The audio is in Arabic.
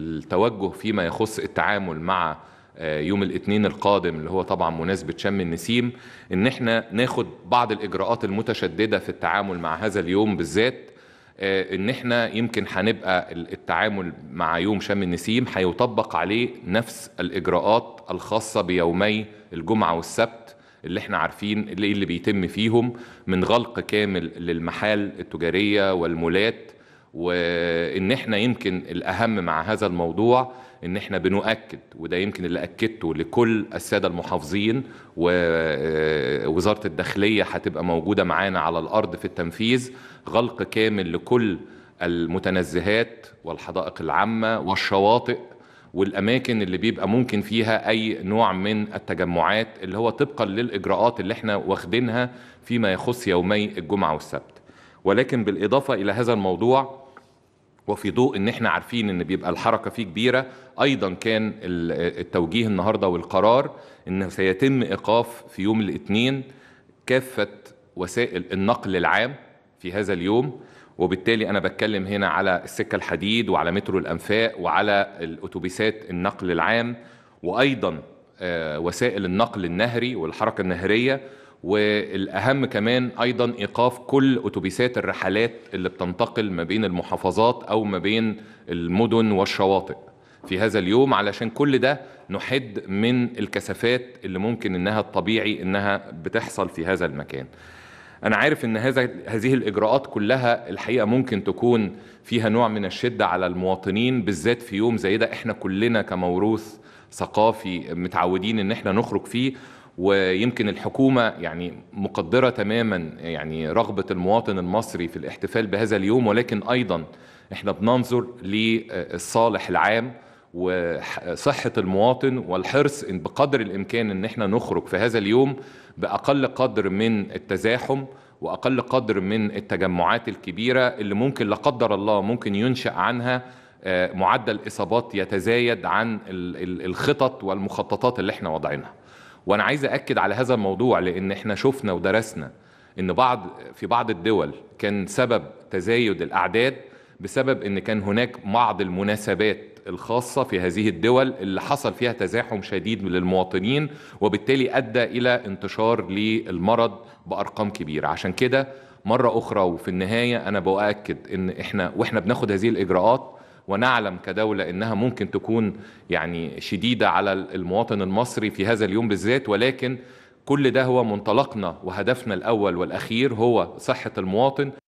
التوجه فيما يخص التعامل مع آه، يوم الاثنين القادم اللي هو طبعا مناسبة شم النسيم ان احنا ناخد بعض الاجراءات المتشددة في التعامل مع هذا اليوم بالذات آه، ان احنا يمكن هنبقى التعامل مع يوم شم النسيم هيطبق عليه نفس الاجراءات الخاصة بيومي الجمعة والسبت اللي احنا عارفين اللي, اللي بيتم فيهم من غلق كامل للمحال التجارية والمولات وان احنا يمكن الاهم مع هذا الموضوع ان احنا بنؤكد وده يمكن اللي اكدته لكل الساده المحافظين ووزاره آه، الداخليه هتبقى موجوده معانا على الارض في التنفيذ غلق كامل لكل المتنزهات والحدائق العامه والشواطئ والاماكن اللي بيبقى ممكن فيها اي نوع من التجمعات اللي هو طبقا للاجراءات اللي احنا واخدينها فيما يخص يومي الجمعه والسبت ولكن بالاضافه الى هذا الموضوع وفي ضوء ان احنا عارفين ان بيبقى الحركه فيه كبيره ايضا كان التوجيه النهارده والقرار ان سيتم ايقاف في يوم الاثنين كافه وسائل النقل العام في هذا اليوم وبالتالي انا بتكلم هنا على السكه الحديد وعلى مترو الانفاق وعلى الاتوبيسات النقل العام وايضا آه، وسائل النقل النهري والحركه النهريه والاهم كمان ايضا ايقاف كل اتوبيسات الرحلات اللي بتنتقل ما بين المحافظات او ما بين المدن والشواطئ في هذا اليوم علشان كل ده نحد من الكثافات اللي ممكن انها الطبيعي انها بتحصل في هذا المكان انا عارف ان هذا هذه الاجراءات كلها الحقيقه ممكن تكون فيها نوع من الشده على المواطنين بالذات في يوم زي ده احنا كلنا كموروث ثقافي متعودين ان احنا نخرج فيه ويمكن الحكومه يعني مقدره تماما يعني رغبه المواطن المصري في الاحتفال بهذا اليوم ولكن ايضا احنا بننظر للصالح العام وصحة المواطن والحرص إن بقدر الإمكان إن إحنا نخرج في هذا اليوم بأقل قدر من التزاحم وأقل قدر من التجمعات الكبيرة اللي ممكن لا قدر الله ممكن ينشأ عنها آه، معدل إصابات يتزايد عن الخطط والمخططات اللي إحنا واضعينها. وانا عايز اكد على هذا الموضوع لان احنا شفنا ودرسنا ان بعض في بعض الدول كان سبب تزايد الاعداد بسبب ان كان هناك بعض المناسبات الخاصة في هذه الدول اللي حصل فيها تزاحم شديد للمواطنين وبالتالي أدى إلى انتشار للمرض بأرقام كبيرة عشان كده مرة أخرى وفي النهاية أنا بؤكد إن إحنا وإحنا بناخد هذه الإجراءات ونعلم كدولة أنها ممكن تكون يعني شديدة على المواطن المصري في هذا اليوم بالذات ولكن كل ده هو منطلقنا وهدفنا الأول والأخير هو صحة المواطن